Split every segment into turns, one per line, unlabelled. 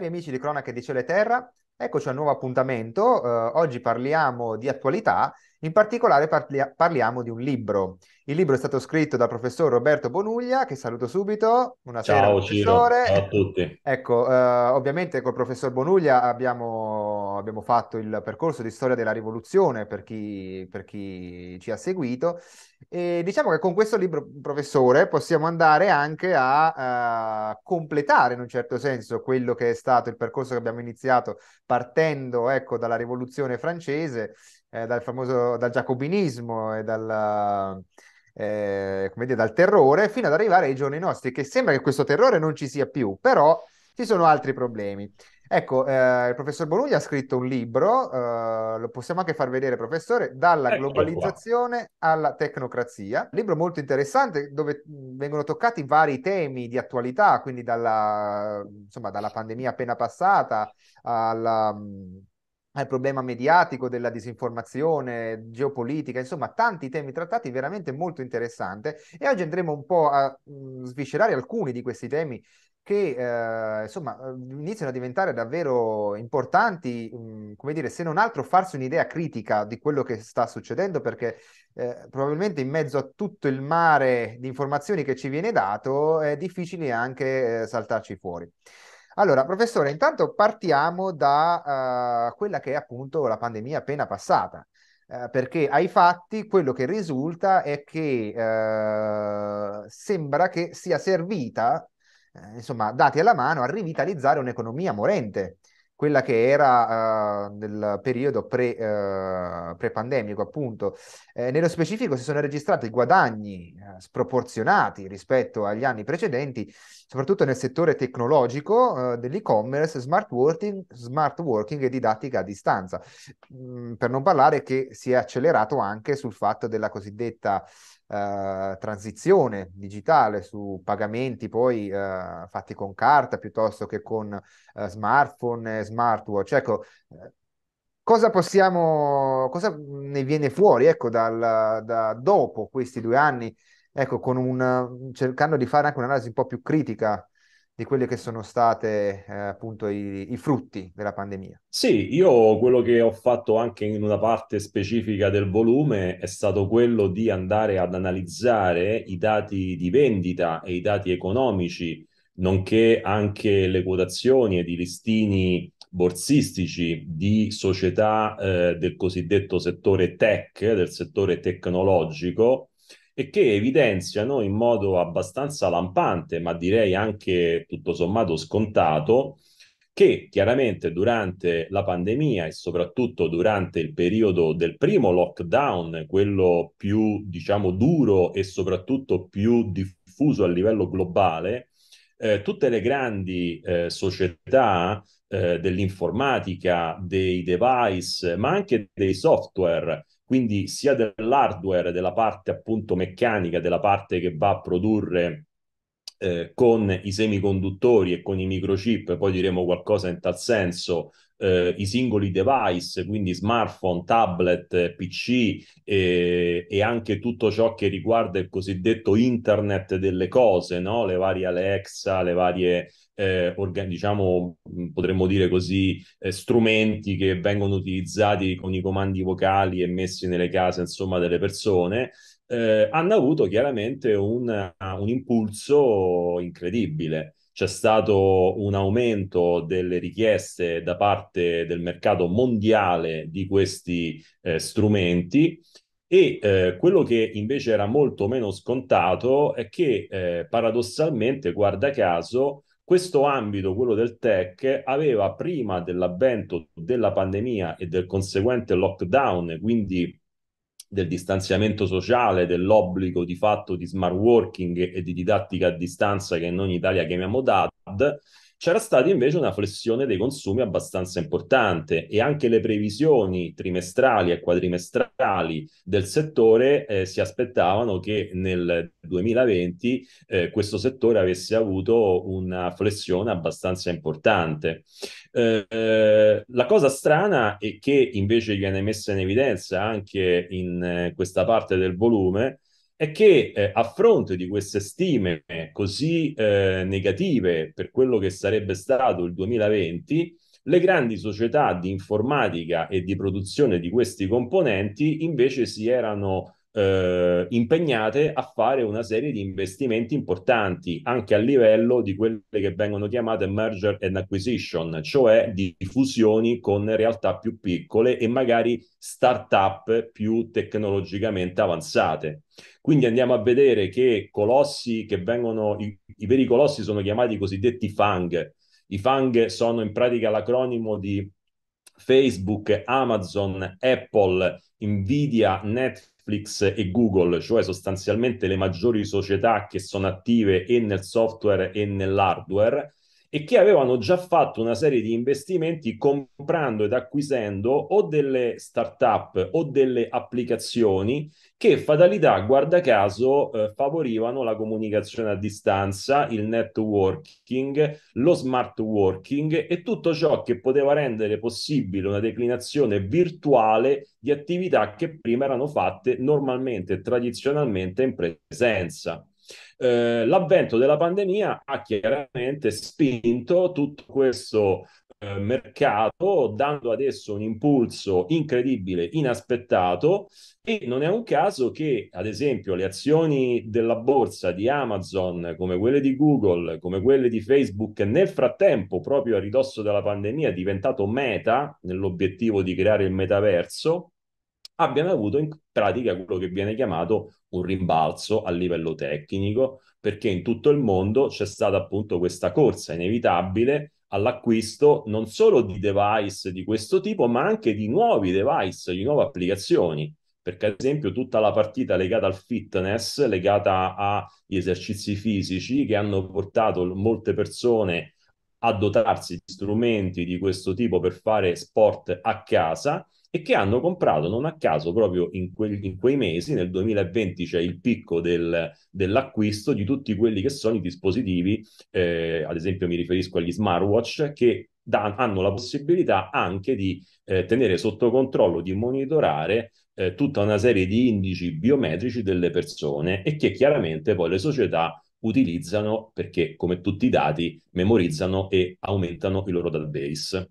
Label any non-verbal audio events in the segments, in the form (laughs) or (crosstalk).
Cari amici di Cronache di Cielo e Terra, eccoci a un nuovo appuntamento. Eh, oggi parliamo di attualità, in particolare parlia- parliamo di un libro. Il libro è stato scritto dal professor Roberto Bonuglia, che saluto subito. Buonasera, Ciao, professore. Ciro. Ciao a tutti. Ecco, eh, ovviamente col professor Bonuglia abbiamo abbiamo, fatto il percorso di storia della rivoluzione per chi, per chi, ci ha seguito e diciamo che con questo libro, professore, possiamo andare anche a, a eh, completare in un certo senso quello che è stato il percorso che abbiamo iniziato partendo ecco, dalla rivoluzione francese, eh, dal famoso dal giacobinismo e dal... Eh, come dire, dal terrore fino ad arrivare ai giorni nostri, che sembra che questo terrore non ci sia più, però ci sono altri problemi. Ecco, eh, il professor Bologna ha scritto un libro, eh, lo possiamo anche far vedere, professore, dalla ecco globalizzazione alla tecnocrazia. Un libro molto interessante dove vengono toccati vari temi di attualità, quindi dalla, insomma, dalla pandemia appena passata alla, al problema mediatico della disinformazione, geopolitica, insomma tanti temi trattati veramente molto interessante e oggi andremo un po' a mh, sviscerare alcuni di questi temi che eh, insomma eh, iniziano a diventare davvero importanti, mh, come dire, se non altro farsi un'idea critica di quello che sta succedendo, perché eh, probabilmente in mezzo a tutto il mare di informazioni che ci viene dato è difficile anche eh, saltarci fuori. Allora, professore, intanto partiamo da eh, quella che è appunto la pandemia appena passata eh, perché ai fatti quello che risulta è che eh, sembra che sia servita eh, insomma, dati alla mano, a rivitalizzare un'economia morente, quella che era eh, nel periodo pre, eh, pre-pandemico, appunto. Eh, nello specifico si sono registrati guadagni eh, sproporzionati rispetto agli anni precedenti, soprattutto nel settore tecnologico dell'e-commerce, smart working, smart working, e didattica a distanza. Mm, per non parlare che si è accelerato anche sul fatto della cosiddetta eh, transizione digitale su pagamenti poi eh, fatti con carta piuttosto che con eh, smartphone e smartwatch. Ecco, eh, cosa possiamo, cosa ne viene fuori ecco, dal, da, dopo questi due anni? Ecco, con un, cercando di fare anche un'analisi un po' più critica di quelli che sono state eh, appunto i, i, frutti della pandemia.
Sì, io quello che ho fatto anche in una parte specifica del volume è stato quello di andare ad analizzare i dati di vendita e i dati economici, nonché anche le quotazioni e i listini borsistici di società eh, del cosiddetto settore tech, del settore tecnologico, e che evidenziano in modo abbastanza lampante, ma direi anche tutto sommato scontato, che chiaramente durante la pandemia e soprattutto durante il periodo del primo lockdown, quello più diciamo duro e soprattutto più diffuso a livello globale, eh, tutte le grandi eh, società eh, dell'informatica, dei device, ma anche dei software quindi sia dell'hardware, della parte appunto meccanica, della parte che va a produrre eh, con i semiconduttori e con i microchip, poi diremo qualcosa in tal senso, eh, i singoli device, quindi smartphone, tablet, PC eh, e anche tutto ciò che riguarda il cosiddetto internet delle cose, no? le varie Alexa, le varie, eh, organ- diciamo, mm, potremmo dire così, eh, strumenti che vengono utilizzati con i comandi vocali e messi nelle case, insomma, delle persone eh, hanno avuto chiaramente un, un impulso incredibile c'è stato un aumento delle richieste da parte del mercato mondiale di questi eh, strumenti e eh, quello che invece era molto meno scontato è che eh, paradossalmente, guarda caso, questo ambito, quello del tech, aveva prima dell'avvento della pandemia e del conseguente lockdown, quindi del distanziamento sociale, dell'obbligo di fatto di smart working e di didattica a distanza che noi in Italia chiamiamo DAD, c'era stata invece una flessione dei consumi abbastanza importante e anche le previsioni trimestrali e quadrimestrali del settore eh, si aspettavano che nel 2020 eh, questo settore avesse avuto una flessione abbastanza importante. Eh, la cosa strana è che invece viene messa in evidenza anche in eh, questa parte del volume è che eh, a fronte di queste stime eh, così eh, negative per quello che sarebbe stato il 2020, le grandi società di informatica e di produzione di questi componenti invece si erano eh, impegnate a fare una serie di investimenti importanti anche a livello di quelle che vengono chiamate merger and acquisition, cioè di fusioni con realtà più piccole e magari start-up più tecnologicamente avanzate. Quindi andiamo a vedere che colossi che vengono, i, i veri colossi sono chiamati i cosiddetti FANG. I FANG sono in pratica l'acronimo di Facebook, Amazon, Apple, Nvidia, Netflix Netflix e Google, cioè sostanzialmente le maggiori società che sono attive e nel software e nell'hardware e che avevano già fatto una serie di investimenti comprando ed acquisendo o delle start-up o delle applicazioni che fatalità, guarda caso, eh, favorivano la comunicazione a distanza, il networking, lo smart working e tutto ciò che poteva rendere possibile una declinazione virtuale di attività che prima erano fatte normalmente, e tradizionalmente in presenza. Eh, l'avvento della pandemia ha chiaramente spinto tutto questo eh, mercato, dando adesso un impulso incredibile, inaspettato, e non è un caso che, ad esempio, le azioni della borsa di Amazon, come quelle di Google, come quelle di Facebook, nel frattempo, proprio a ridosso della pandemia, è diventato meta nell'obiettivo di creare il metaverso, abbiano avuto in pratica quello che viene chiamato un rimbalzo a livello tecnico, perché in tutto il mondo c'è stata appunto questa corsa inevitabile all'acquisto non solo di device di questo tipo, ma anche di nuovi device, di nuove applicazioni. Perché, ad esempio, tutta la partita legata al fitness, legata agli esercizi fisici che hanno portato molte persone a dotarsi di strumenti di questo tipo per fare sport a casa, e che hanno comprato non a caso proprio in, que- in quei mesi, nel 2020 c'è il picco del, dell'acquisto di tutti quelli che sono i dispositivi, eh, ad esempio mi riferisco agli smartwatch che da- hanno la possibilità anche di eh, tenere sotto controllo, di monitorare eh, tutta una serie di indici biometrici delle persone e che chiaramente poi le società utilizzano perché come tutti i dati memorizzano e aumentano il loro database.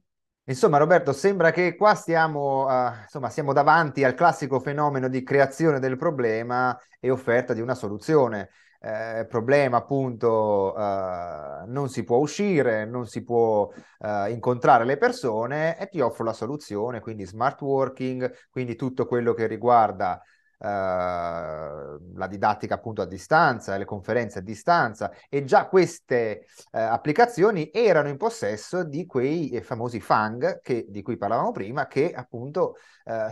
Insomma, Roberto, sembra che qua stiamo, uh, insomma, siamo davanti al classico fenomeno di creazione del problema e offerta di una soluzione. Eh, problema appunto eh, non si può uscire, non si può eh, incontrare le persone e ti offro la soluzione, quindi smart working, quindi tutto quello che riguarda Ehm, la didattica appunto a distanza, le conferenze a distanza e già queste eh, applicazioni erano in possesso di quei eh, famosi FANG che, di cui parlavamo prima che appunto eh,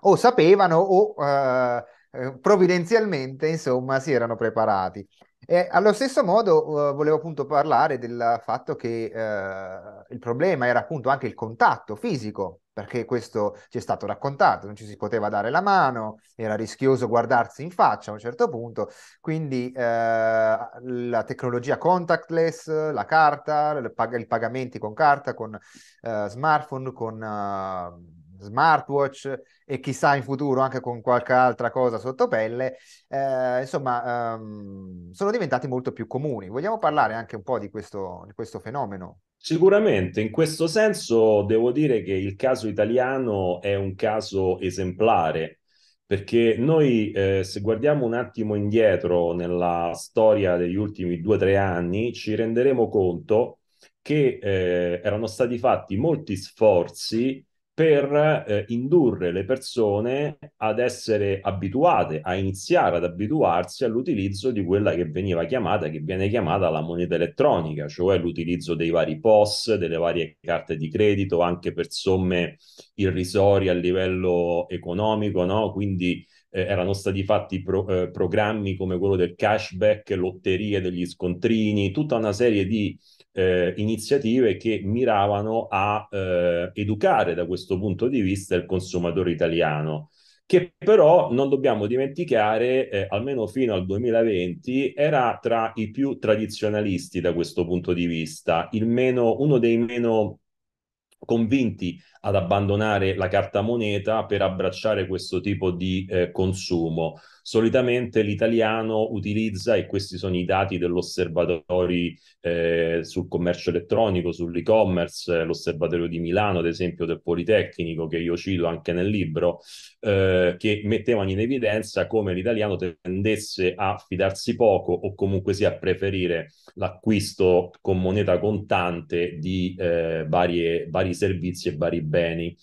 o sapevano o eh, eh, provvidenzialmente insomma si erano preparati. E allo stesso modo eh, volevo appunto parlare del fatto che eh, il problema era appunto anche il contatto fisico perché questo ci è stato raccontato, non ci si poteva dare la mano, era rischioso guardarsi in faccia a un certo punto, quindi eh, la tecnologia contactless, la carta, pag- i pagamenti con carta, con eh, smartphone, con eh, smartwatch e chissà in futuro anche con qualche altra cosa sotto pelle, eh, insomma, ehm, sono diventati molto più comuni. Vogliamo parlare anche un po' di questo, di questo fenomeno?
Sicuramente, in questo senso devo dire che il caso italiano è un caso esemplare, perché noi eh, se guardiamo un attimo indietro nella storia degli ultimi due o tre anni ci renderemo conto che eh, erano stati fatti molti sforzi per eh, indurre le persone ad essere abituate, a iniziare ad abituarsi all'utilizzo di quella che veniva chiamata, che viene chiamata la moneta elettronica, cioè l'utilizzo dei vari POS, delle varie carte di credito, anche per somme irrisorie a livello economico, no? Quindi eh, erano stati fatti pro, eh, programmi come quello del cashback, lotterie degli scontrini, tutta una serie di eh, iniziative che miravano a eh, educare da questo punto di vista il consumatore italiano che però non dobbiamo dimenticare, eh, almeno fino al 2020, era tra i più tradizionalisti da questo punto di vista, meno, uno dei meno convinti ad abbandonare la carta moneta per abbracciare questo tipo di eh, consumo. Solitamente l'italiano utilizza, e questi sono i dati dell'osservatorio eh, sul commercio elettronico, sull'e-commerce, eh, l'osservatorio di Milano, ad esempio del Politecnico, che io cito anche nel libro, eh, che mettevano in evidenza come l'italiano tendesse a fidarsi poco o comunque sia a preferire l'acquisto con moneta contante di eh, varie, vari servizi e vari beni.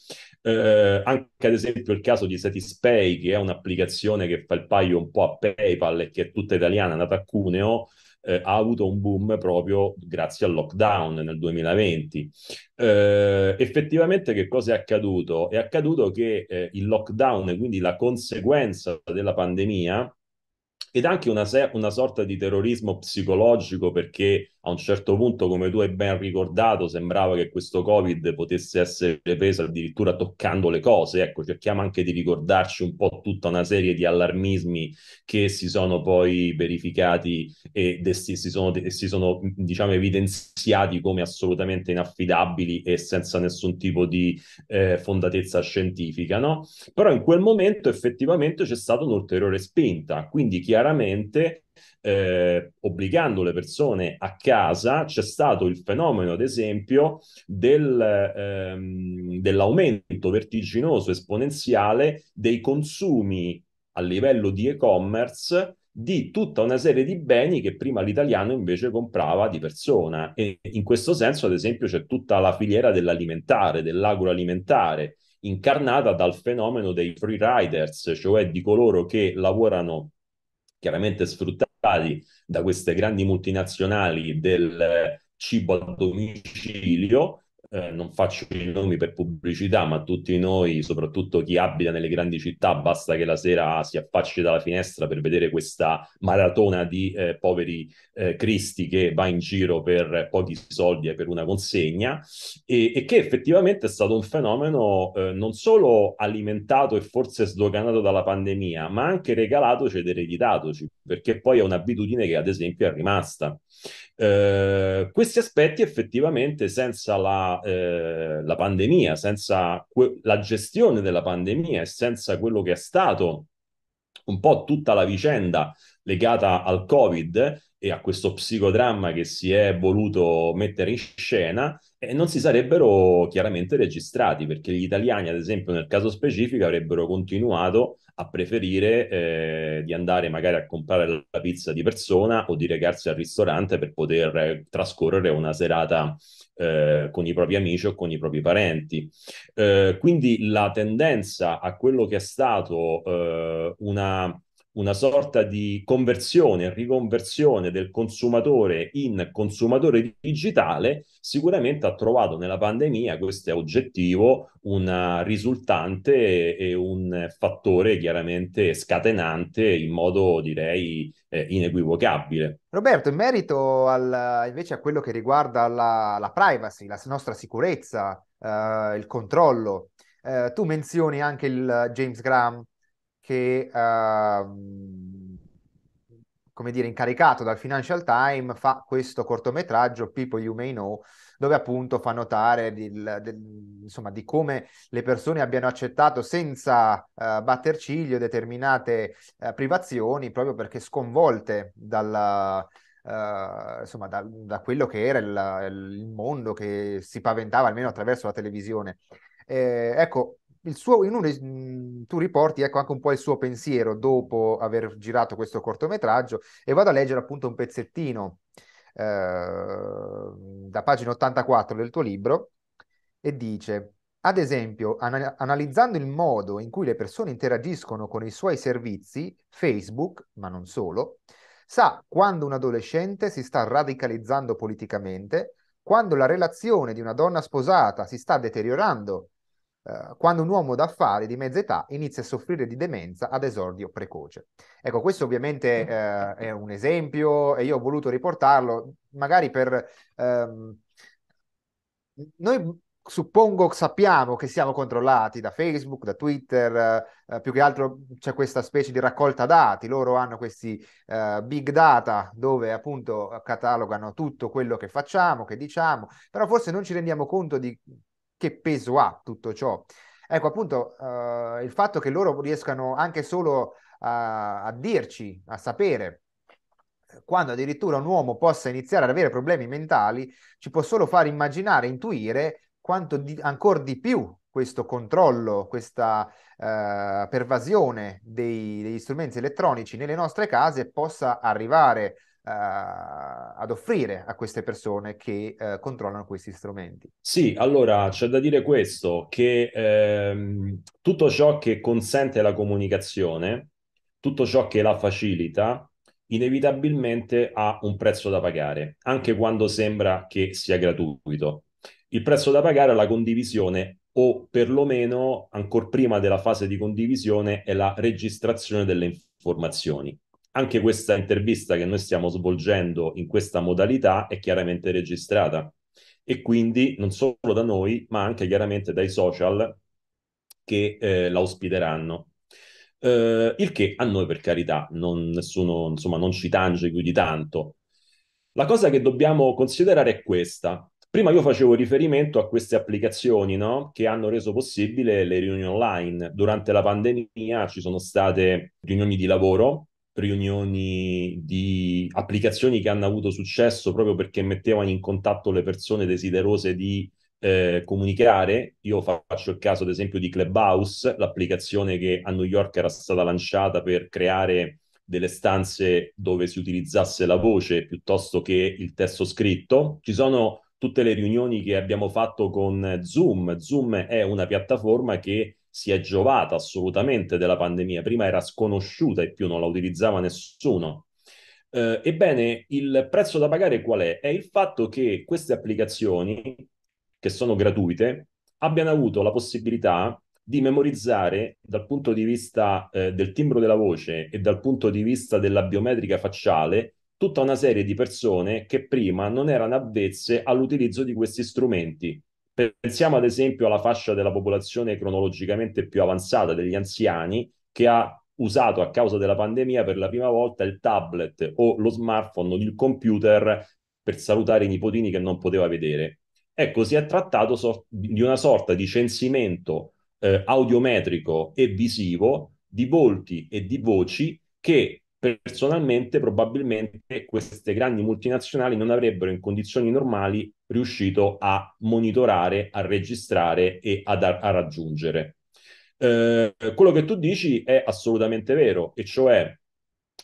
Eh, anche ad esempio il caso di Satispay, che è un'applicazione che fa il paio un po' a PayPal e che è tutta italiana, nata a Cuneo, eh, ha avuto un boom proprio grazie al lockdown nel 2020. Eh, effettivamente che cosa è accaduto? È accaduto che eh, il lockdown quindi la conseguenza della pandemia ed anche una, se- una sorta di terrorismo psicologico perché a un certo punto, come tu hai ben ricordato, sembrava che questo Covid potesse essere preso addirittura toccando le cose. Ecco, cerchiamo anche di ricordarci un po' tutta una serie di allarmismi che si sono poi verificati e desti- si sono, de- si sono diciamo, evidenziati come assolutamente inaffidabili e senza nessun tipo di eh, fondatezza scientifica. No? Però in quel momento effettivamente c'è stata un'ulteriore spinta, quindi chiaramente eh, obbligando le persone a casa, c'è stato il fenomeno, ad esempio, del, ehm, dell'aumento vertiginoso esponenziale dei consumi a livello di e-commerce di tutta una serie di beni che prima l'italiano invece comprava di persona. E in questo senso, ad esempio, c'è tutta la filiera dell'alimentare, dell'agroalimentare, incarnata dal fenomeno dei free riders, cioè di coloro che lavorano chiaramente sfruttando portati da queste grandi multinazionali del eh, cibo a domicilio eh, non faccio i nomi per pubblicità, ma tutti noi, soprattutto chi abita nelle grandi città, basta che la sera si affacci dalla finestra per vedere questa maratona di eh, poveri eh, cristi che va in giro per pochi soldi e per una consegna e, e, che effettivamente è stato un fenomeno eh, non solo alimentato e forse sdoganato dalla pandemia, ma anche regalatoci ed ereditatoci, perché poi è un'abitudine che ad esempio è rimasta. Eh, questi aspetti effettivamente senza la, eh, la pandemia, senza que- la gestione della pandemia e senza quello che è stato un po' tutta la vicenda legata al Covid, e a questo psicodramma che si è voluto mettere in scena e eh, non si sarebbero chiaramente registrati perché gli italiani, ad esempio, nel caso specifico avrebbero continuato a preferire eh, di andare magari a comprare la pizza di persona o di recarsi al ristorante per poter eh, trascorrere una serata eh, con i propri amici o con i propri parenti. Eh, quindi la tendenza a quello che è stato eh, una una sorta di conversione, riconversione del consumatore in consumatore digitale, sicuramente ha trovato nella pandemia, questo è oggettivo, una risultante e un fattore chiaramente scatenante in modo direi eh, inequivocabile.
Roberto, in merito al, invece a quello che riguarda la, la privacy, la nostra sicurezza, eh, il controllo, eh, tu menzioni anche il James Graham che, uh, come dire, incaricato dal Financial Times, fa questo cortometraggio, People You May Know, dove appunto fa notare di, di, insomma, di come le persone abbiano accettato senza uh, batter ciglio determinate uh, privazioni proprio perché sconvolte dal. uh, insomma, da, da, quello che era il, il, mondo che si paventava almeno attraverso la televisione. Eh, ecco, suo, in uno, mm, tu riporti ecco, anche un po' il suo pensiero dopo aver girato questo cortometraggio e vado a leggere appunto un pezzettino eh, da pagina 84 del tuo libro e dice, ad esempio, an- analizzando il modo in cui le persone interagiscono con i suoi servizi, Facebook, ma non solo, sa quando un adolescente si sta radicalizzando politicamente, quando la relazione di una donna sposata si sta deteriorando eh, quando un uomo d'affari di mezza età inizia a soffrire di demenza ad esordio precoce. Ecco, questo ovviamente mm. eh, è un esempio e io ho voluto riportarlo magari per... Ehm, noi suppongo sappiamo che siamo controllati da Facebook, da Twitter, eh, più che altro c'è questa specie di raccolta dati, loro hanno questi eh, big data dove appunto catalogano tutto quello che facciamo, che diciamo, però forse non ci rendiamo conto di che peso ha tutto ciò? Ecco appunto uh, il fatto che loro riescano anche solo a, a dirci, a sapere eh, quando addirittura un uomo possa iniziare ad avere problemi mentali, ci può solo far immaginare, intuire quanto di, ancora di più questo controllo, questa eh, pervasione dei, degli strumenti elettronici nelle nostre case possa arrivare ad offrire a queste persone che eh, controllano questi strumenti.
Sì, allora c'è da dire questo, che ehm, tutto ciò che consente la comunicazione, tutto ciò che la facilita, inevitabilmente ha un prezzo da pagare, anche quando sembra che sia gratuito. Il prezzo da pagare è la condivisione o perlomeno, ancora prima della fase di condivisione, è la registrazione delle informazioni anche questa intervista che noi stiamo svolgendo in questa modalità è chiaramente registrata e quindi non solo da noi, ma anche chiaramente dai social che eh, la ospiteranno. Eh, il che a noi, per carità, non, nessuno, insomma, non ci tange più di tanto. La cosa che dobbiamo considerare è questa. Prima io facevo riferimento a queste applicazioni no? che hanno reso possibile le riunioni online. Durante la pandemia ci sono state riunioni di lavoro riunioni di applicazioni che hanno avuto successo proprio perché mettevano in contatto le persone desiderose di eh, comunicare. Io faccio il caso, ad esempio, di Clubhouse, l'applicazione che a New York era stata lanciata per creare delle stanze dove si utilizzasse la voce piuttosto che il testo scritto. Ci sono tutte le riunioni che abbiamo fatto con Zoom. Zoom è una piattaforma che si è giovata assolutamente della pandemia, prima era sconosciuta e più non la utilizzava nessuno. Eh, ebbene, il prezzo da pagare qual è? È il fatto che queste applicazioni, che sono gratuite, abbiano avuto la possibilità di memorizzare dal punto di vista eh, del timbro della voce e dal punto di vista della biometrica facciale tutta una serie di persone che prima non erano avvezze all'utilizzo di questi strumenti. Pensiamo ad esempio alla fascia della popolazione cronologicamente più avanzata degli anziani che ha usato a causa della pandemia per la prima volta il tablet o lo smartphone o il computer per salutare i nipotini che non poteva vedere. Ecco, si è trattato so- di una sorta di censimento eh, audiometrico e visivo di volti e di voci che personalmente probabilmente queste grandi multinazionali non avrebbero in condizioni normali riuscito a monitorare, a registrare e a, da- a raggiungere. Eh, quello che tu dici è assolutamente vero, e cioè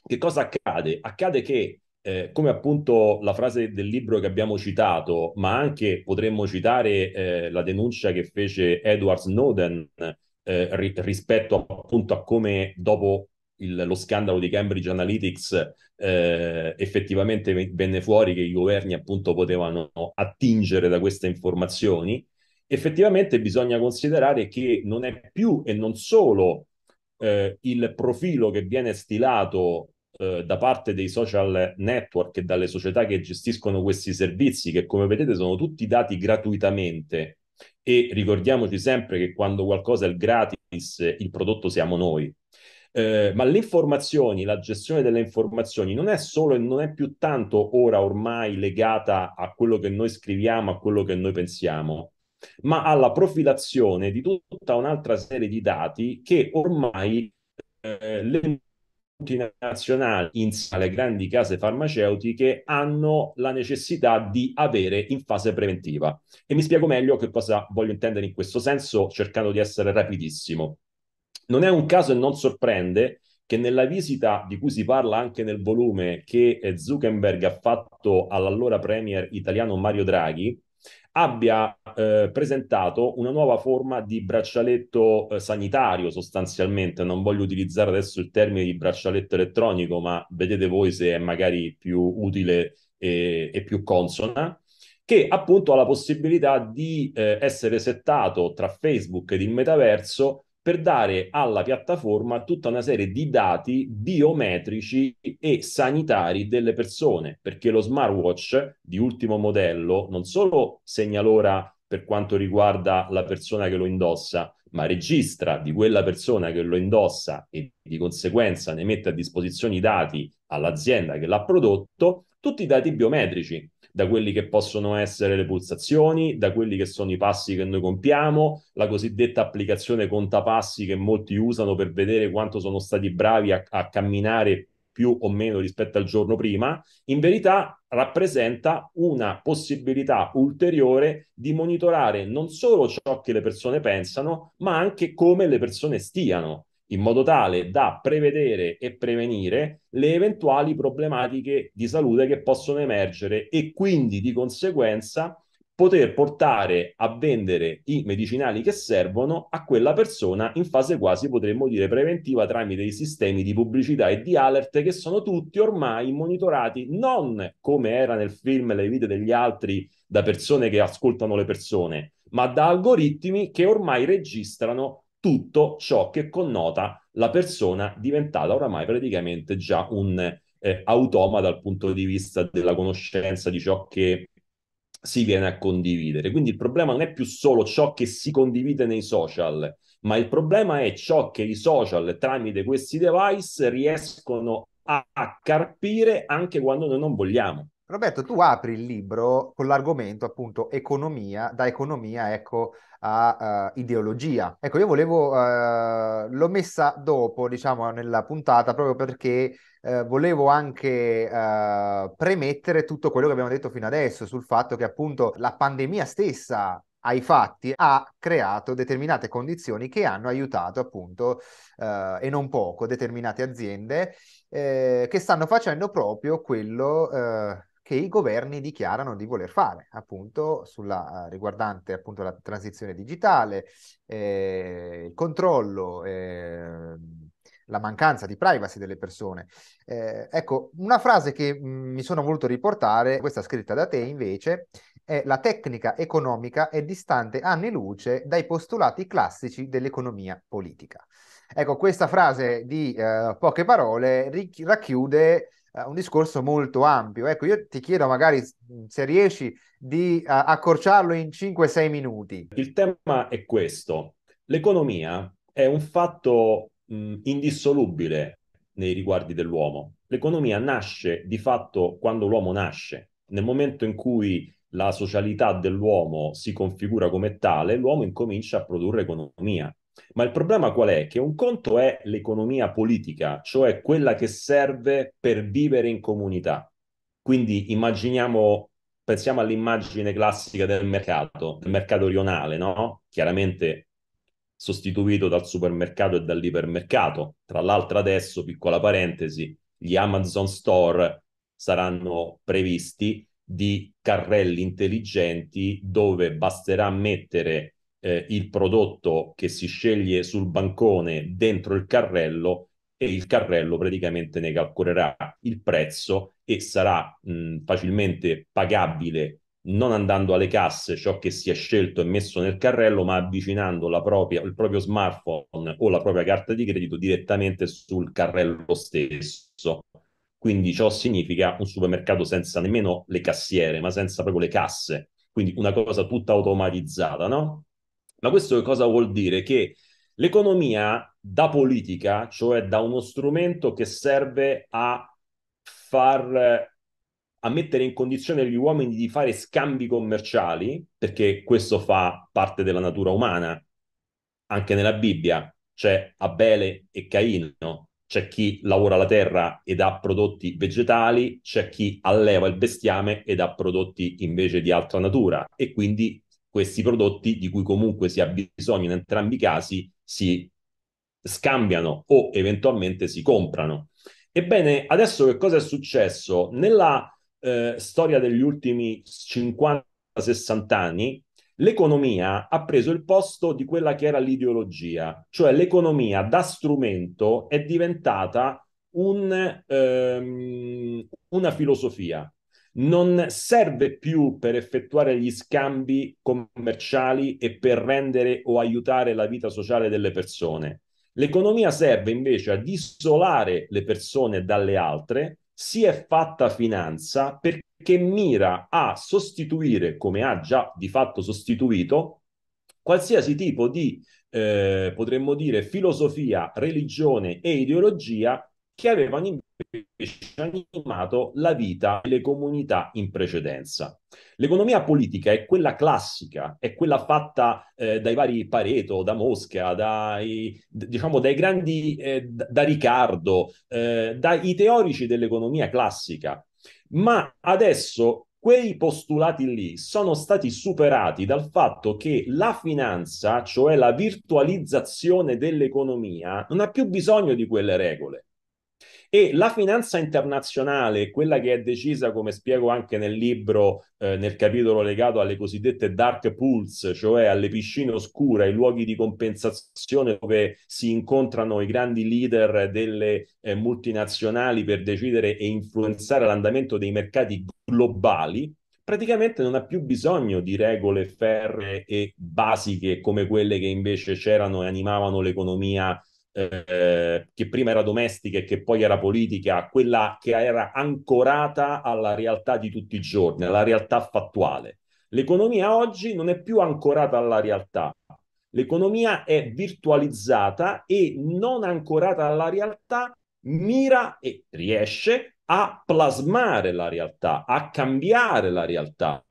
che cosa accade? Accade che, eh, come appunto la frase del libro che abbiamo citato, ma anche potremmo citare eh, la denuncia che fece Edward Snowden eh, ri- rispetto appunto a come dopo il, lo scandalo di Cambridge Analytics eh, effettivamente venne fuori che i governi appunto potevano attingere da queste informazioni, effettivamente bisogna considerare che non è più e non solo eh, il profilo che viene stilato eh, da parte dei social network e dalle società che gestiscono questi servizi, che come vedete sono tutti dati gratuitamente. E ricordiamoci sempre che quando qualcosa è gratis, il prodotto siamo noi eh, ma le informazioni, la gestione delle informazioni non è solo e non è più tanto ora ormai legata a quello che noi scriviamo, a quello che noi pensiamo, ma alla profilazione di tutta un'altra serie di dati che ormai eh, le multinazionali, insieme alle grandi case farmaceutiche, hanno la necessità di avere in fase preventiva. E mi spiego meglio che cosa voglio intendere in questo senso, cercando di essere rapidissimo non è un caso e non sorprende che nella visita di cui si parla anche nel volume che eh, Zuckerberg ha fatto all'allora premier italiano Mario Draghi, abbia eh, presentato una nuova forma di braccialetto eh, sanitario sostanzialmente, non voglio utilizzare adesso il termine di braccialetto elettronico, ma vedete voi se è magari più utile e, e più consona, che appunto ha la possibilità di eh, essere settato tra Facebook ed il metaverso per dare alla piattaforma tutta una serie di dati biometrici e sanitari delle persone, perché lo smartwatch di ultimo modello non solo segna l'ora per quanto riguarda la persona che lo indossa, ma registra di quella persona che lo indossa e di conseguenza ne mette a disposizione i dati all'azienda che l'ha prodotto, tutti i dati biometrici da quelli che possono essere le pulsazioni, da quelli che sono i passi che noi compiamo, la cosiddetta applicazione contapassi che molti usano per vedere quanto sono stati bravi a, a camminare più o meno rispetto al giorno prima, in verità rappresenta una possibilità ulteriore di monitorare non solo ciò che le persone pensano, ma anche come le persone stiano in modo tale da prevedere e prevenire le eventuali problematiche di salute che possono emergere e quindi di conseguenza poter portare a vendere i medicinali che servono a quella persona in fase quasi potremmo dire preventiva tramite i sistemi di pubblicità e di alert che sono tutti ormai monitorati non come era nel film Le vite degli altri da persone che ascoltano le persone, ma da algoritmi che ormai registrano tutto ciò che connota la persona diventata oramai praticamente già un eh, automa dal punto di vista della conoscenza di ciò che si viene a condividere. Quindi il problema non è più solo ciò che si condivide nei social, ma il problema è ciò che i social tramite questi device riescono a carpire anche quando noi non vogliamo.
Roberto, tu apri il libro con l'argomento appunto economia, da economia ecco, a uh, ideologia. Ecco, io volevo, uh, l'ho messa dopo, diciamo, nella puntata proprio perché uh, volevo anche eh, premettere tutto quello che abbiamo detto fino adesso sul fatto che appunto la pandemia stessa ai fatti ha creato determinate condizioni che hanno aiutato appunto eh, e non poco determinate aziende eh, che stanno facendo proprio quello eh, che i governi dichiarano di voler fare, appunto, sulla, eh, riguardante appunto la transizione digitale, eh, il controllo, eh, la mancanza di privacy delle persone. Eh, ecco, una frase che mm, mi sono voluto riportare, questa scritta da te invece, è la tecnica economica è distante anni luce dai postulati classici dell'economia politica. Ecco, questa frase di eh, poche parole racchiude eh, un discorso molto ampio. Ecco, io ti chiedo magari se riesci di uh, accorciarlo in 5-6 minuti.
Il tema è questo. L'economia è un fatto mh, indissolubile nei riguardi dell'uomo. L'economia nasce di fatto quando l'uomo nasce. Nel momento in cui la socialità dell'uomo si configura come tale, l'uomo incomincia a produrre economia. Ma il problema qual è? Che un conto è l'economia politica, cioè quella che serve per vivere in comunità. Quindi immaginiamo, pensiamo all'immagine classica del mercato, del mercato rionale, no? Chiaramente sostituito dal supermercato e dall'ipermercato. Tra l'altro adesso, piccola parentesi, gli Amazon Store saranno previsti di carrelli intelligenti dove basterà mettere eh, il prodotto che si sceglie sul bancone dentro il carrello e il carrello praticamente ne calcolerà il prezzo e sarà mh, facilmente pagabile non andando alle casse ciò che si è scelto e messo nel carrello, ma avvicinando propria, il proprio smartphone o la propria carta di credito direttamente sul carrello stesso. Quindi ciò significa un supermercato senza nemmeno le cassiere, ma senza proprio le casse. Quindi una cosa tutta automatizzata, no? Ma questo cosa vuol dire? Che l'economia da politica, cioè da uno strumento che serve a far a mettere in condizione gli uomini di fare scambi commerciali, perché questo fa parte della natura umana. Anche nella Bibbia c'è Abele e Caino, c'è chi lavora la terra ed ha prodotti vegetali, c'è chi alleva il bestiame ed ha prodotti invece di altra natura e quindi questi prodotti di cui comunque si ha bisogno in entrambi i casi si scambiano o eventualmente si comprano. Ebbene, adesso che cosa è successo? Nella eh, storia degli ultimi 50-60 anni, l'economia ha preso il posto di quella che era l'ideologia, cioè l'economia da strumento è diventata un, ehm, una filosofia non serve più per effettuare gli scambi commerciali e per rendere o aiutare la vita sociale delle persone. L'economia serve invece ad isolare le persone dalle altre, si è fatta finanza perché mira a sostituire, come ha già di fatto sostituito, qualsiasi tipo di, eh, potremmo dire, filosofia, religione e ideologia che avevano animato la vita delle comunità in precedenza. L'economia politica è quella classica, è quella fatta eh, dai vari Pareto, da Mosca, dai, diciamo, dai grandi, eh, da Riccardo, eh, dai teorici dell'economia classica. Ma adesso quei postulati lì sono stati superati dal fatto che la finanza, cioè la virtualizzazione dell'economia, non ha più bisogno di quelle regole e la finanza internazionale, quella che è decisa, come spiego anche nel libro, eh, nel capitolo legato alle cosiddette dark pools, cioè alle piscine oscure, ai luoghi di compensazione dove si incontrano i grandi leader delle eh, multinazionali per decidere e influenzare l'andamento dei mercati globali, praticamente non ha più bisogno di regole ferre e basiche come quelle che invece c'erano e animavano l'economia eh, che prima era domestica e che poi era politica, quella che era ancorata alla realtà di tutti i giorni, alla realtà fattuale. L'economia oggi non è più ancorata alla realtà. L'economia è virtualizzata e non ancorata alla realtà mira e riesce a plasmare la realtà, a cambiare la realtà.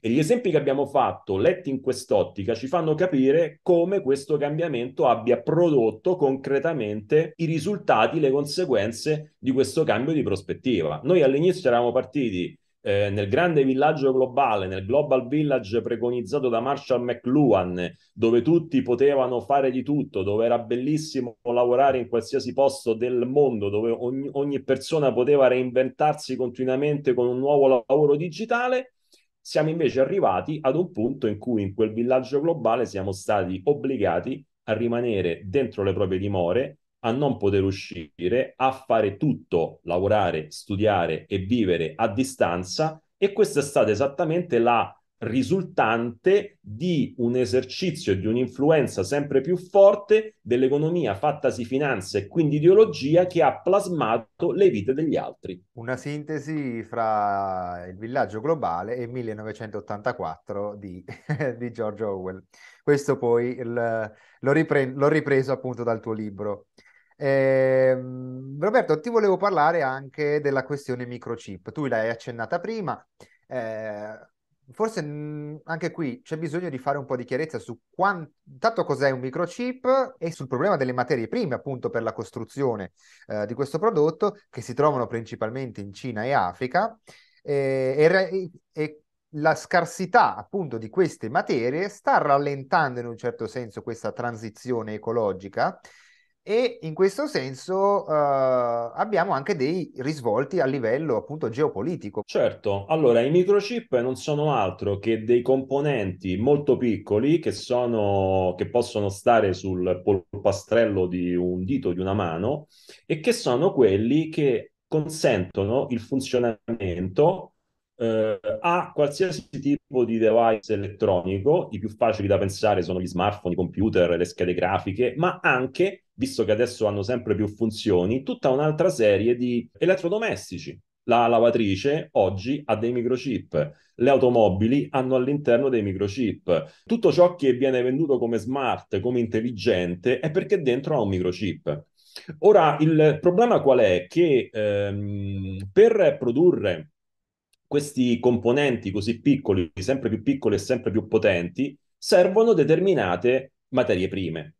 E gli esempi che abbiamo fatto, letti in quest'ottica, ci fanno capire come questo cambiamento abbia prodotto concretamente i risultati, le conseguenze di questo cambio di prospettiva. Noi all'inizio eravamo partiti eh, nel grande villaggio globale, nel Global Village preconizzato da Marshall McLuhan, dove tutti potevano fare di tutto, dove era bellissimo lavorare in qualsiasi posto del mondo, dove ogni, ogni persona poteva reinventarsi continuamente con un nuovo lavoro digitale, siamo invece arrivati ad un punto in cui in quel villaggio globale siamo stati obbligati a rimanere dentro le proprie dimore, a non poter uscire, a fare tutto, lavorare, studiare e vivere a distanza e questa è stata esattamente la risultante di un esercizio di un'influenza sempre più forte dell'economia fattasi finanza e quindi ideologia che ha plasmato le vite degli altri.
Una sintesi fra il villaggio globale e 1984 di, (laughs) di George Orwell. Questo poi il, l'ho, ripre- l'ho, ripreso appunto dal tuo libro. Eh, Roberto, ti volevo parlare anche della questione microchip. Tu l'hai accennata prima. Eh, forse mhmm, anche qui c'è bisogno di fare un po' di chiarezza su quanto tanto cos'è un microchip e sul problema delle materie prime appunto per la costruzione eh, di questo prodotto che si trovano principalmente in Cina e Africa e, e, e la scarsità appunto di queste materie sta rallentando in un certo senso questa transizione ecologica e in questo senso eh, abbiamo anche dei risvolti a livello appunto geopolitico. Certo,
allora i microchip non sono altro che dei componenti molto piccoli che, sono, che possono stare sul polpastrello di un dito di una mano e che sono quelli che consentono il funzionamento eh, a qualsiasi tipo di device elettronico, i più facili da pensare sono gli smartphone, i computer, le schede grafiche, ma anche, visto che adesso hanno sempre più funzioni, tutta un'altra serie di elettrodomestici. La lavatrice oggi ha dei microchip, le automobili hanno all'interno dei microchip. Tutto ciò che viene venduto come smart, come intelligente, è perché dentro ha un microchip. Ora, il problema qual è? Che ehm, per produrre questi componenti così piccoli, sempre più piccoli e sempre più potenti, servono determinate materie prime,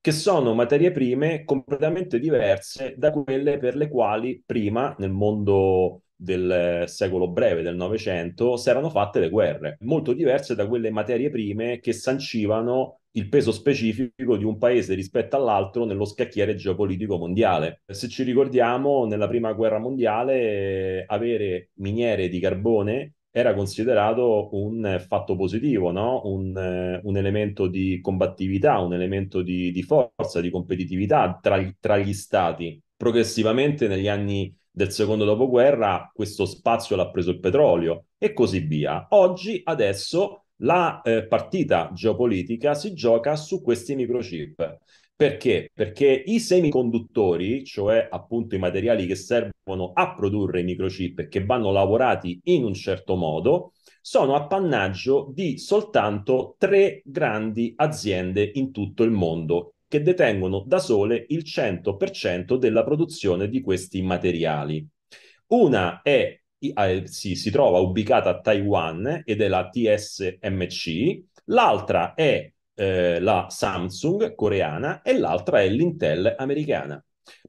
che sono materie prime completamente diverse da quelle per le quali prima nel mondo del secolo breve del Novecento si erano fatte le guerre, molto diverse da quelle materie prime che sancivano il peso specifico di un paese rispetto all'altro nello scacchiere geopolitico mondiale. Se ci ricordiamo, nella prima guerra mondiale avere miniere di carbone era considerato un fatto positivo, no? un, un, elemento di combattività, un elemento di, di forza, di competitività tra, tra gli stati. Progressivamente negli anni del secondo dopoguerra questo spazio l'ha preso il petrolio e così via. Oggi, adesso, la eh, partita geopolitica si gioca su questi microchip. Perché? Perché i semiconduttori, cioè appunto i materiali che servono a produrre i microchip e che vanno lavorati in un certo modo, sono appannaggio di soltanto tre grandi aziende in tutto il mondo che detengono da sole il 100% della produzione di questi materiali. Una è si, si trova ubicata a Taiwan ed è la TSMC, l'altra è eh, la Samsung coreana e l'altra è l'Intel americana.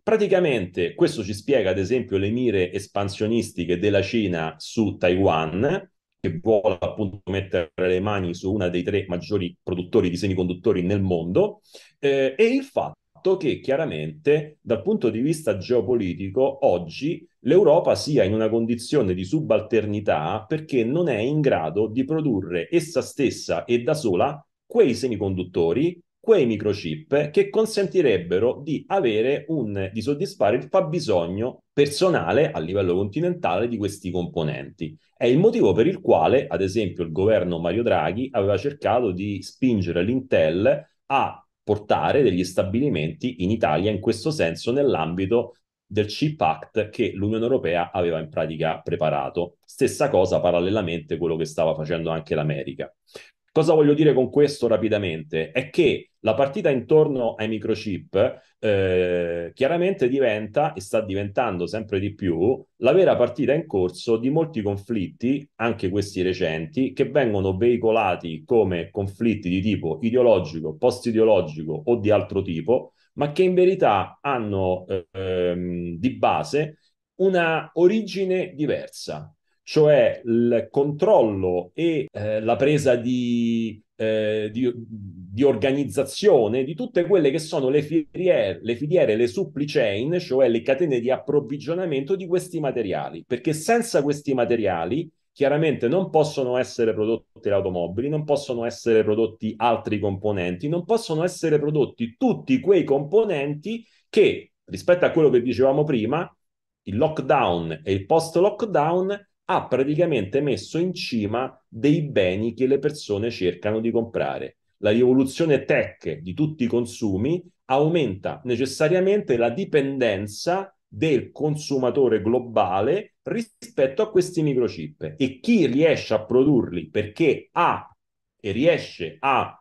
Praticamente questo ci spiega ad esempio le mire espansionistiche della Cina su Taiwan, che vuole appunto mettere le mani su una dei tre maggiori produttori di semiconduttori nel mondo, eh, e il fatto fatto che chiaramente dal punto di vista geopolitico oggi l'Europa sia in una condizione di subalternità perché non è in grado di produrre essa stessa e da sola quei semiconduttori, quei microchip che consentirebbero di avere un di soddisfare il fabbisogno personale a livello continentale di questi componenti. È il motivo per il quale, ad esempio, il governo Mario Draghi aveva cercato di spingere l'Intel a portare degli stabilimenti in Italia in questo senso nell'ambito del CIP Act che l'Unione Europea aveva in pratica preparato. Stessa cosa parallelamente quello che stava facendo anche l'America. Cosa voglio dire con questo rapidamente? È che la partita intorno ai microchip eh, chiaramente diventa e sta diventando sempre di più la vera partita in corso di molti conflitti, anche questi recenti, che vengono veicolati come conflitti di tipo ideologico, post-ideologico o di altro tipo, ma che in verità hanno eh, ehm, di base una origine diversa, cioè il controllo e eh, la presa di, eh, di, di, organizzazione di tutte quelle che sono le filiere, le, filiere, le supply chain, cioè le catene di approvvigionamento di questi materiali, perché senza questi materiali chiaramente non possono essere prodotte le automobili, non possono essere prodotti altri componenti, non possono essere prodotti tutti quei componenti che, rispetto a quello che dicevamo prima, il lockdown e il post-lockdown ha praticamente messo in cima dei beni che le persone cercano di comprare. La rivoluzione tech di tutti i consumi aumenta necessariamente la dipendenza del consumatore globale rispetto a questi microchip e chi riesce a produrli perché ha e riesce a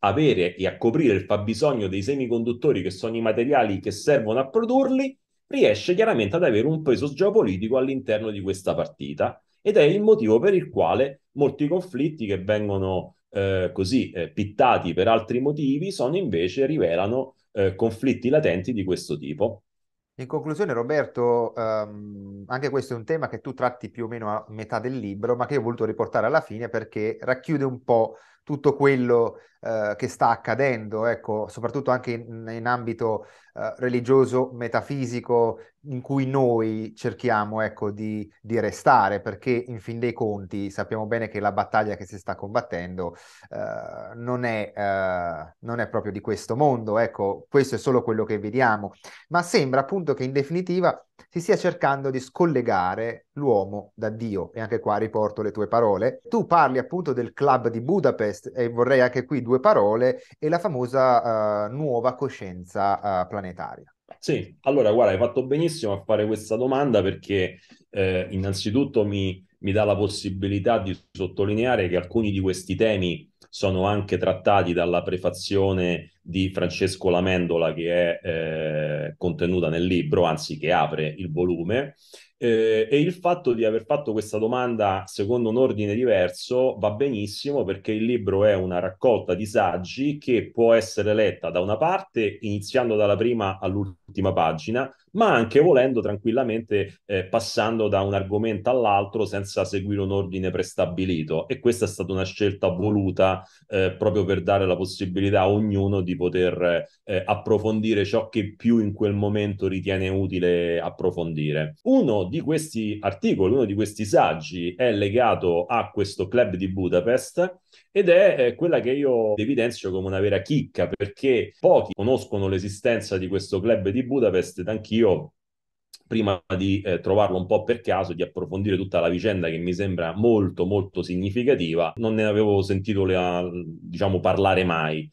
avere e a coprire il fabbisogno dei semiconduttori che sono i materiali che servono a produrli riesce chiaramente ad avere un peso geopolitico all'interno di questa partita ed è il motivo per il quale molti conflitti che vengono eh, così eh, pittati per altri motivi sono invece rivelano eh, conflitti latenti di questo tipo.
In conclusione, Roberto, ehm, anche questo è un tema che tu tratti più o meno a metà del libro, ma che ho voluto riportare alla fine perché racchiude un po' tutto quello eh, che sta accadendo, ecco, soprattutto anche in, in ambito eh, religioso, metafisico, in cui noi cerchiamo ecco, di, di, restare, perché in fin dei conti sappiamo bene che la battaglia che si sta combattendo eh, non, è, eh, non, è, proprio di questo mondo, ecco, questo è solo quello che vediamo, ma sembra appunto che in definitiva si stia cercando di scollegare l'uomo da Dio. E anche qua riporto le tue parole. Tu parli appunto del club di Budapest e vorrei anche qui due parole e la famosa uh, nuova coscienza uh, planetaria.
Sì, allora guarda, hai fatto benissimo a fare questa domanda perché eh, innanzitutto mi mi dà la possibilità di sottolineare che alcuni di questi temi sono anche trattati dalla prefazione di Francesco Lamendola che è eh, contenuta nel libro, anzi che apre il volume. Eh, e il fatto di aver fatto questa domanda secondo un ordine diverso va benissimo perché il libro è una raccolta di saggi che può essere letta da una parte, iniziando dalla prima all'ultima pagina, ma anche volendo tranquillamente eh, passando da un argomento all'altro senza seguire un ordine prestabilito. E questa è stata una scelta voluta eh, proprio per dare la possibilità a ognuno di poter eh, approfondire ciò che più in quel momento ritiene utile approfondire. Uno di questi articoli, uno di questi saggi è legato a questo club di Budapest ed è eh, quella che io evidenzio come una vera chicca perché pochi conoscono l'esistenza di questo club di Budapest ed anch'io prima di eh, trovarlo un po' per caso, di approfondire tutta la vicenda che mi sembra molto molto significativa, non ne avevo sentito la, diciamo, parlare mai.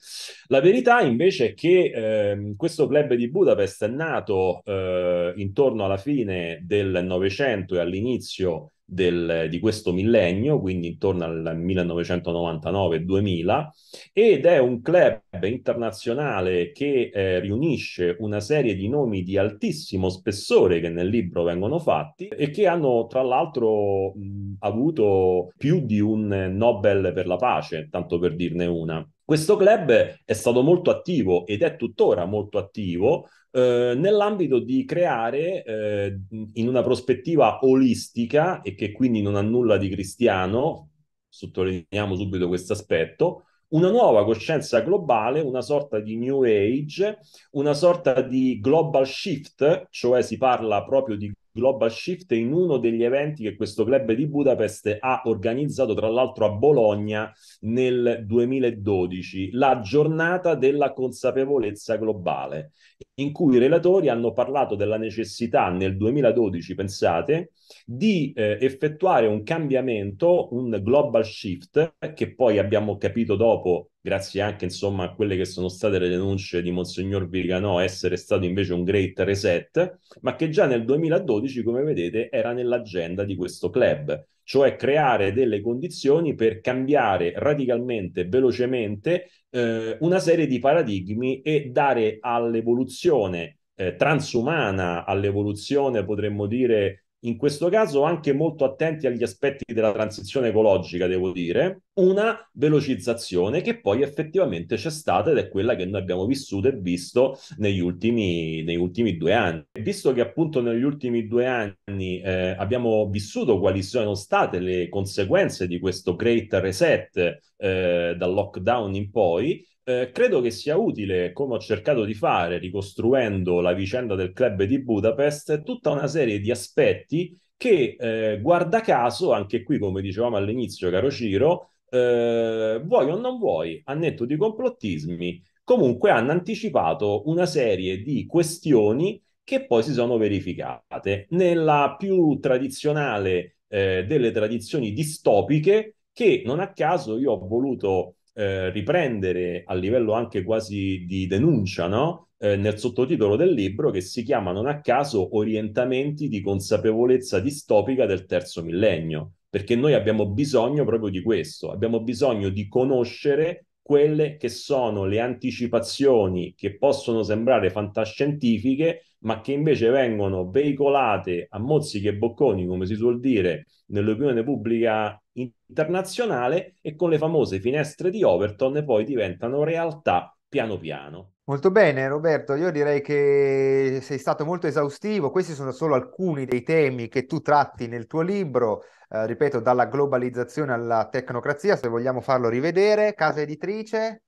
La verità invece è che eh, questo club di Budapest è nato eh, intorno alla fine del Novecento e all'inizio del, di questo millennio, quindi intorno al 1999-2000, ed è un club internazionale che eh, riunisce una serie di nomi di altissimo spessore che nel libro vengono fatti e che hanno tra l'altro mh, avuto più di un Nobel per la pace, tanto per dirne una. Questo club è stato molto attivo ed è tuttora molto attivo eh, nell'ambito di creare eh, in una prospettiva olistica e che quindi non ha nulla di cristiano, sottolineiamo subito questo aspetto, una nuova coscienza globale, una sorta di new age, una sorta di global shift, cioè si parla proprio di Global Shift in uno degli eventi che questo club di Budapest ha organizzato tra l'altro a Bologna nel 2012, la giornata della consapevolezza globale, in cui i relatori hanno parlato della necessità nel 2012, pensate, di eh, effettuare un cambiamento, un global shift, che poi abbiamo capito dopo grazie anche insomma, a quelle che sono state le denunce di Monsignor Virganò, essere stato invece un great reset, ma che già nel 2012, come vedete, era nell'agenda di questo club, cioè creare delle condizioni per cambiare radicalmente, velocemente, eh, una serie di paradigmi e dare all'evoluzione eh, transumana, all'evoluzione, potremmo dire, in questo caso anche molto attenti agli aspetti della transizione ecologica, devo dire, una velocizzazione che poi effettivamente c'è stata ed è quella che noi abbiamo vissuto e visto negli ultimi, negli ultimi due anni. Visto che appunto negli ultimi due anni eh, abbiamo vissuto quali sono state le conseguenze di questo Great Reset eh, dal lockdown in poi, eh, credo che sia utile, come ho cercato di fare, ricostruendo la vicenda del club di Budapest, tutta una serie di aspetti che, eh, guarda caso, anche qui come dicevamo all'inizio, caro Ciro, eh, vuoi o non vuoi, a netto di complottismi, comunque hanno anticipato una serie di questioni che poi si sono verificate nella più tradizionale eh, delle tradizioni distopiche che non a caso io ho voluto eh, riprendere a livello anche quasi di denuncia, no? Eh, nel sottotitolo del libro che si chiama non a caso orientamenti di consapevolezza distopica del terzo millennio, perché noi abbiamo bisogno proprio di questo, abbiamo bisogno di conoscere quelle che sono le anticipazioni che possono sembrare fantascientifiche, ma che invece vengono veicolate a mozziche e bocconi, come si suol dire, nell'opinione pubblica internazionale e con le famose finestre di Overton poi diventano realtà piano piano.
Molto bene Roberto, io direi che sei stato molto esaustivo, questi sono solo alcuni dei temi che tu tratti nel tuo libro, eh, ripeto, dalla globalizzazione alla tecnocrazia, se vogliamo farlo rivedere, casa editrice.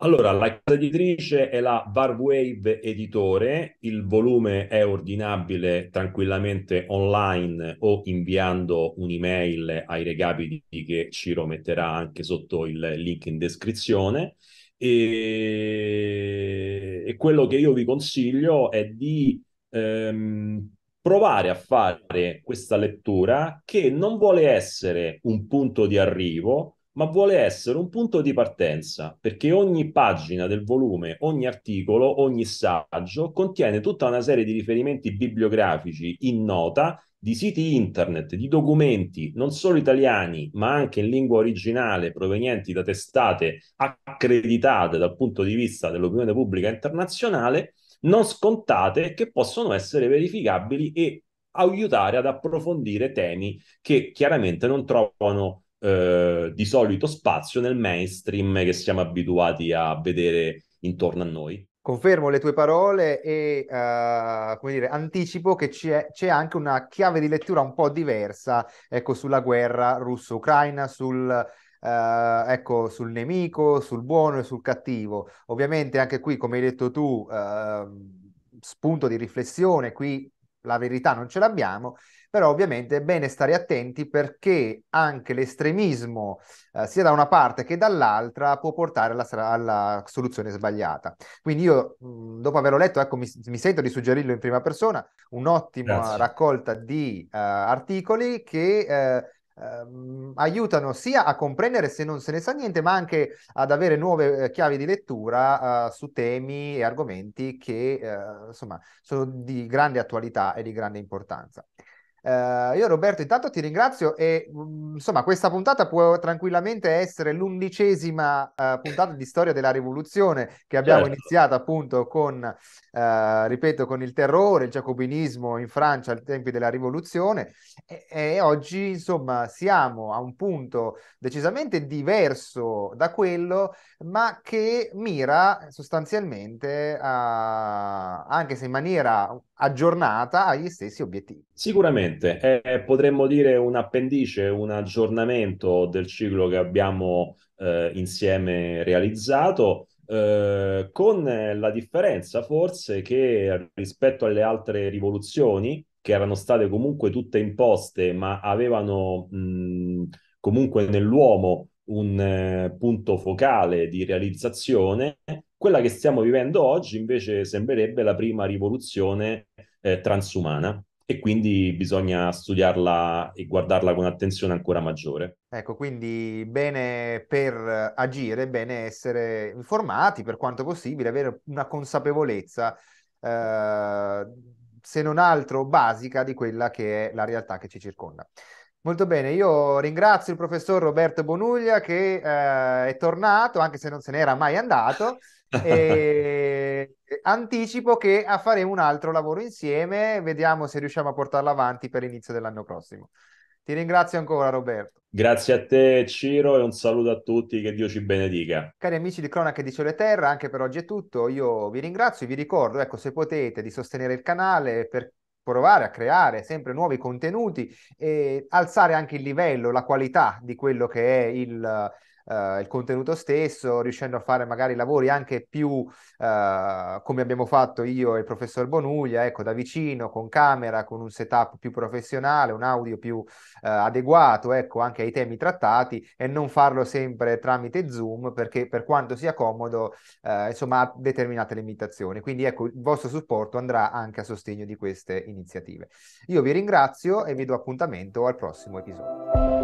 Allora, la casa editrice è la Varwave Editore, il volume è ordinabile tranquillamente online o inviando un'email ai recapiti che Ciro metterà anche sotto il link in descrizione. E, e quello che io vi consiglio è di ehm, provare a fare questa lettura che non vuole essere un punto di arrivo, ma vuole essere un punto di partenza, perché ogni pagina del volume, ogni articolo, ogni saggio contiene tutta una serie di riferimenti bibliografici in nota di siti internet, di documenti non solo italiani, ma anche in lingua originale provenienti da testate accreditate dal punto di vista dell'opinione pubblica internazionale, non scontate che possono essere verificabili e aiutare ad approfondire temi che chiaramente non trovano eh, di solito spazio nel mainstream che siamo abituati a vedere intorno a noi.
Confermo le tue parole e uh, come dire, anticipo che c'è, c'è, anche una chiave di lettura un po' diversa ecco, sulla guerra russo-ucraina, sul, Uh, ecco, sul nemico, sul buono e sul cattivo. Ovviamente anche qui, come hai detto tu, uh, spunto di riflessione, qui la verità non ce l'abbiamo, però ovviamente è bene stare attenti perché anche l'estremismo eh, sia da una parte che dall'altra può portare alla, alla soluzione sbagliata. Quindi io mh, dopo averlo letto, ecco, mi, mi, sento di suggerirlo in prima persona, un'ottima Grazie. raccolta di uh, articoli che... Uh, Ehm, aiutano sia a comprendere se non se ne sa niente, ma anche ad avere nuove eh, chiavi di lettura eh, su temi e argomenti che eh, insomma sono di grande attualità e di grande importanza. Uh, io Roberto intanto ti ringrazio e mm, insomma questa puntata può tranquillamente essere l'undicesima uh, puntata di storia della rivoluzione che abbiamo certo. iniziato appunto con, uh, ripeto, con il terrore, il giacobinismo in Francia ai tempi della rivoluzione e, e, oggi insomma siamo a un punto decisamente diverso da quello ma che mira sostanzialmente a, anche se in maniera aggiornata agli stessi obiettivi.
Sicuramente, eh, potremmo dire un appendice, un aggiornamento del ciclo che abbiamo eh, insieme realizzato. Eh, con la differenza forse che rispetto alle altre rivoluzioni, che erano state comunque tutte imposte, ma avevano mh, comunque nell'uomo un eh, punto focale di realizzazione, quella che stiamo vivendo oggi invece sembrerebbe la prima rivoluzione eh, transumana e quindi bisogna studiarla e guardarla con attenzione ancora maggiore.
Ecco, quindi bene per agire, bene essere informati per quanto possibile, avere una consapevolezza, eh, se non altro basica, di quella che è la realtà che ci circonda. Molto bene, io ringrazio il professor Roberto Bonuglia che eh, è tornato, anche se non se n'era mai andato. E anticipo che faremo un altro lavoro insieme, vediamo se riusciamo a portarlo avanti per l'inizio dell'anno prossimo. Ti ringrazio ancora Roberto.
Grazie a te Ciro e un saluto a tutti, che Dio ci benedica.
Cari amici di Cronache di Sole Terra, anche per oggi è tutto, io vi ringrazio, vi ricordo, ecco, se potete, di sostenere il canale per provare a creare sempre nuovi contenuti e alzare anche il livello, la qualità di quello che è il eh, il contenuto stesso, riuscendo a fare magari lavori anche più eh, come abbiamo fatto io e il professor Bonuglia, ecco, da vicino, con camera, con un setup più professionale, un audio più eh, adeguato, ecco, anche ai temi trattati e non farlo sempre tramite Zoom perché per quanto sia comodo, eh, insomma, ha determinate limitazioni. Quindi ecco, il vostro supporto andrà anche a sostegno di queste iniziative. Io vi ringrazio e vi do appuntamento al prossimo episodio.